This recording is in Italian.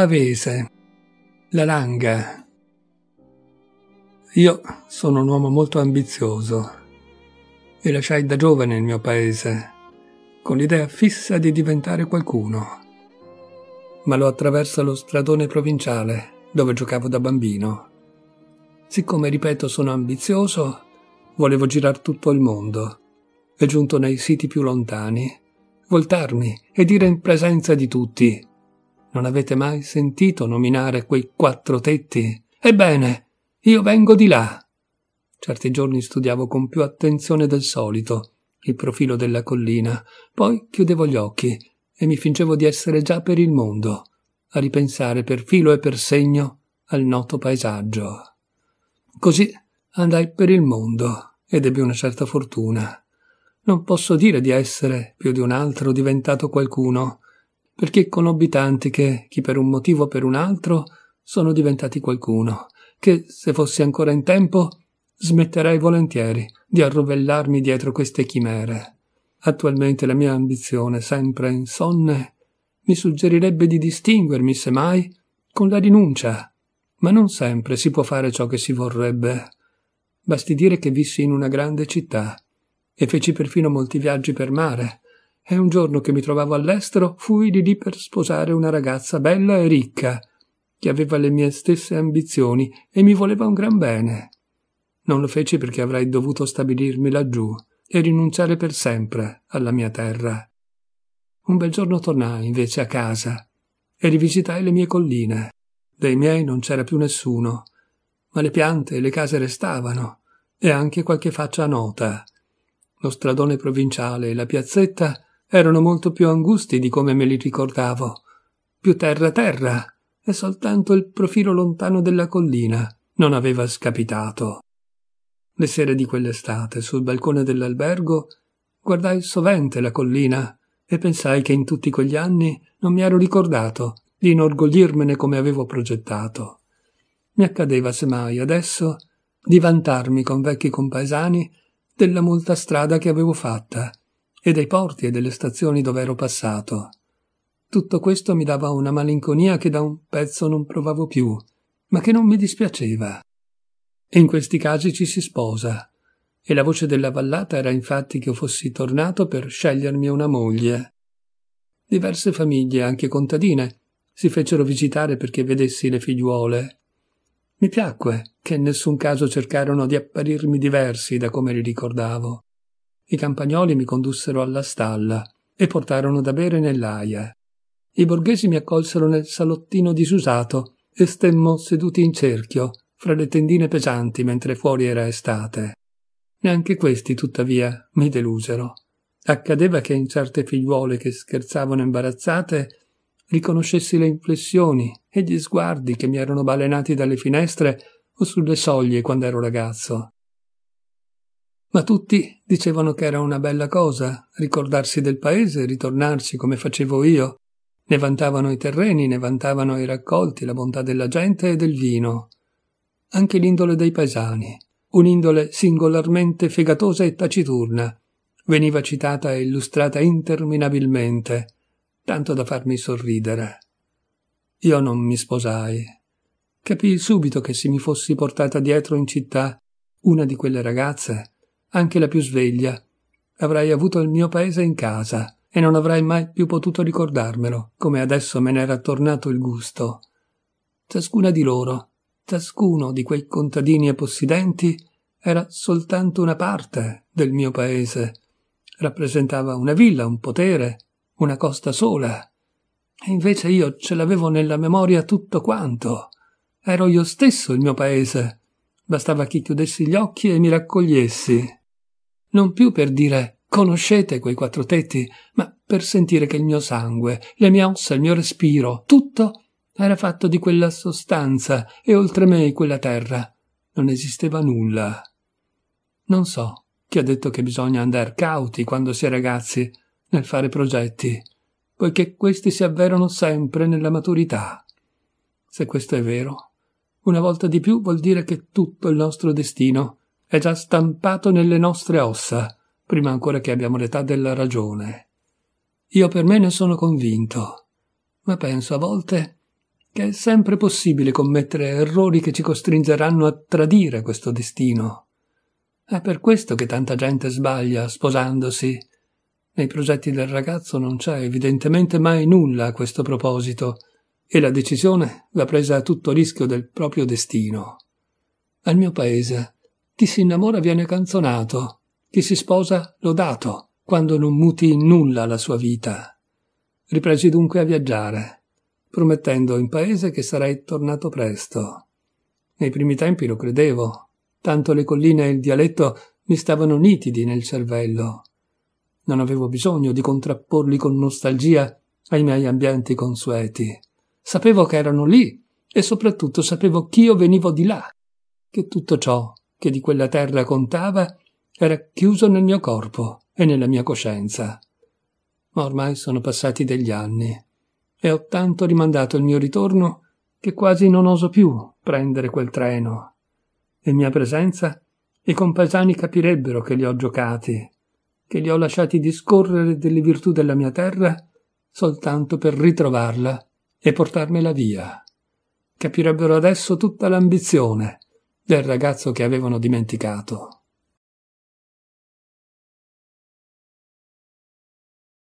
Pavese, la Langa. Io sono un uomo molto ambizioso e lasciai da giovane il mio paese, con l'idea fissa di diventare qualcuno. Ma lo attraverso lo stradone provinciale, dove giocavo da bambino. Siccome, ripeto, sono ambizioso, volevo girare tutto il mondo e giunto nei siti più lontani, voltarmi e dire in presenza di tutti non avete mai sentito nominare quei quattro tetti? Ebbene, io vengo di là. Certi giorni studiavo con più attenzione del solito il profilo della collina, poi chiudevo gli occhi e mi fingevo di essere già per il mondo, a ripensare per filo e per segno al noto paesaggio. Così andai per il mondo ed ebbi una certa fortuna. Non posso dire di essere, più di un altro, diventato qualcuno, perché conobbi tanti che, chi per un motivo o per un altro, sono diventati qualcuno, che, se fossi ancora in tempo, smetterei volentieri di arrovellarmi dietro queste chimere. Attualmente la mia ambizione, sempre insonne, mi suggerirebbe di distinguermi, semmai, con la rinuncia. Ma non sempre si può fare ciò che si vorrebbe. Basti dire che vissi in una grande città e feci perfino molti viaggi per mare, e un giorno che mi trovavo all'estero fui di lì per sposare una ragazza bella e ricca, che aveva le mie stesse ambizioni e mi voleva un gran bene. Non lo feci perché avrei dovuto stabilirmi laggiù e rinunciare per sempre alla mia terra. Un bel giorno tornai invece a casa e rivisitai le mie colline. Dei miei non c'era più nessuno, ma le piante e le case restavano, e anche qualche faccia nota. Lo stradone provinciale e la piazzetta erano molto più angusti di come me li ricordavo, più terra-terra, e soltanto il profilo lontano della collina non aveva scapitato. Le sere di quell'estate, sul balcone dell'albergo, guardai sovente la collina e pensai che in tutti quegli anni non mi ero ricordato di inorgoglirmene come avevo progettato. Mi accadeva semmai adesso di vantarmi con vecchi compaesani della molta strada che avevo fatta e dei porti e delle stazioni dove ero passato. Tutto questo mi dava una malinconia che da un pezzo non provavo più, ma che non mi dispiaceva. In questi casi ci si sposa, e la voce della vallata era infatti che io fossi tornato per scegliermi una moglie. Diverse famiglie, anche contadine, si fecero visitare perché vedessi le figliuole. Mi piacque che in nessun caso cercarono di apparirmi diversi da come li ricordavo. I campagnoli mi condussero alla stalla e portarono da bere nell'aia. I borghesi mi accolsero nel salottino disusato e stemmo seduti in cerchio, fra le tendine pesanti mentre fuori era estate. Neanche questi, tuttavia, mi delusero. Accadeva che in certe figliuole che scherzavano imbarazzate riconoscessi le inflessioni e gli sguardi che mi erano balenati dalle finestre o sulle soglie quando ero ragazzo ma tutti dicevano che era una bella cosa ricordarsi del paese, ritornarci come facevo io. Ne vantavano i terreni, ne vantavano i raccolti, la bontà della gente e del vino. Anche l'indole dei paesani, un'indole singolarmente fegatosa e taciturna, veniva citata e illustrata interminabilmente, tanto da farmi sorridere. Io non mi sposai. Capii subito che se mi fossi portata dietro in città una di quelle ragazze, anche la più sveglia. Avrai avuto il mio paese in casa e non avrei mai più potuto ricordarmelo, come adesso me n'era tornato il gusto. Ciascuna di loro, ciascuno di quei contadini e possidenti, era soltanto una parte del mio paese. Rappresentava una villa, un potere, una costa sola. E invece io ce l'avevo nella memoria tutto quanto. Ero io stesso il mio paese. Bastava che chiudessi gli occhi e mi raccogliessi non più per dire conoscete quei quattro tetti, ma per sentire che il mio sangue, le mie ossa, il mio respiro, tutto era fatto di quella sostanza e oltre me quella terra. Non esisteva nulla. Non so chi ha detto che bisogna andare cauti quando si è ragazzi nel fare progetti, poiché questi si avverano sempre nella maturità. Se questo è vero, una volta di più vuol dire che tutto il nostro destino è già stampato nelle nostre ossa, prima ancora che abbiamo l'età della ragione. Io per me ne sono convinto, ma penso a volte che è sempre possibile commettere errori che ci costringeranno a tradire questo destino. È per questo che tanta gente sbaglia sposandosi. Nei progetti del ragazzo non c'è evidentemente mai nulla a questo proposito, e la decisione va presa a tutto rischio del proprio destino. Al mio paese chi si innamora viene canzonato, chi si sposa lodato, quando non muti in nulla la sua vita. Ripresi dunque a viaggiare, promettendo in paese che sarei tornato presto. Nei primi tempi lo credevo, tanto le colline e il dialetto mi stavano nitidi nel cervello. Non avevo bisogno di contrapporli con nostalgia ai miei ambienti consueti. Sapevo che erano lì e soprattutto sapevo ch'io venivo di là, che tutto ciò che di quella terra contava era chiuso nel mio corpo e nella mia coscienza. Ma ormai sono passati degli anni e ho tanto rimandato il mio ritorno che quasi non oso più prendere quel treno. In mia presenza i compaesani capirebbero che li ho giocati, che li ho lasciati discorrere delle virtù della mia terra soltanto per ritrovarla e portarmela via. Capirebbero adesso tutta l'ambizione del ragazzo che avevano dimenticato.